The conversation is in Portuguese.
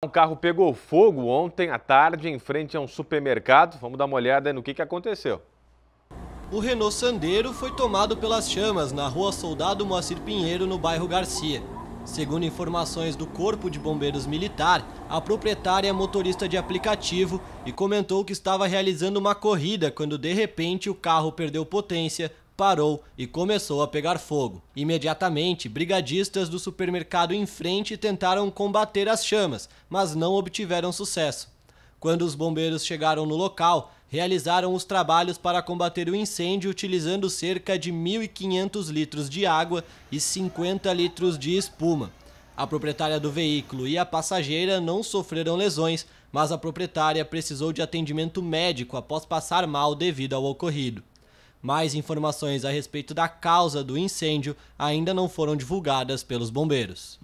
Um carro pegou fogo ontem à tarde em frente a um supermercado. Vamos dar uma olhada no que, que aconteceu. O Renault Sandero foi tomado pelas chamas na rua Soldado Moacir Pinheiro, no bairro Garcia. Segundo informações do Corpo de Bombeiros Militar, a proprietária é motorista de aplicativo e comentou que estava realizando uma corrida quando de repente o carro perdeu potência, parou e começou a pegar fogo. Imediatamente, brigadistas do supermercado em frente tentaram combater as chamas, mas não obtiveram sucesso. Quando os bombeiros chegaram no local, realizaram os trabalhos para combater o incêndio utilizando cerca de 1.500 litros de água e 50 litros de espuma. A proprietária do veículo e a passageira não sofreram lesões, mas a proprietária precisou de atendimento médico após passar mal devido ao ocorrido. Mais informações a respeito da causa do incêndio ainda não foram divulgadas pelos bombeiros.